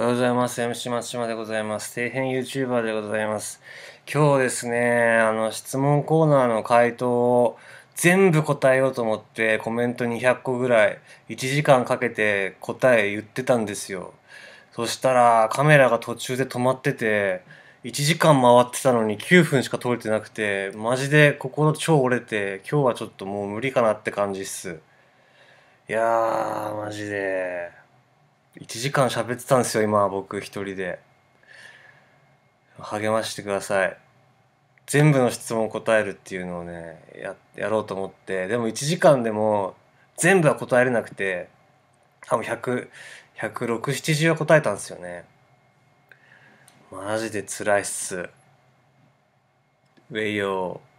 おはようございます。MC 島島でございます。底辺 YouTuber でございます。今日ですね、あの、質問コーナーの回答を全部答えようと思って、コメント200個ぐらい、1時間かけて答え言ってたんですよ。そしたら、カメラが途中で止まってて、1時間回ってたのに9分しか通れてなくて、マジで心超折れて、今日はちょっともう無理かなって感じっす。いやー、マジで。1時間喋ってたんですよ、今、僕一人で。励ましてください。全部の質問を答えるっていうのをね、や、やろうと思って、でも1時間でも全部は答えれなくて、多分100、1 6 70は答えたんですよね。マジで辛いっす。ウェイヨー。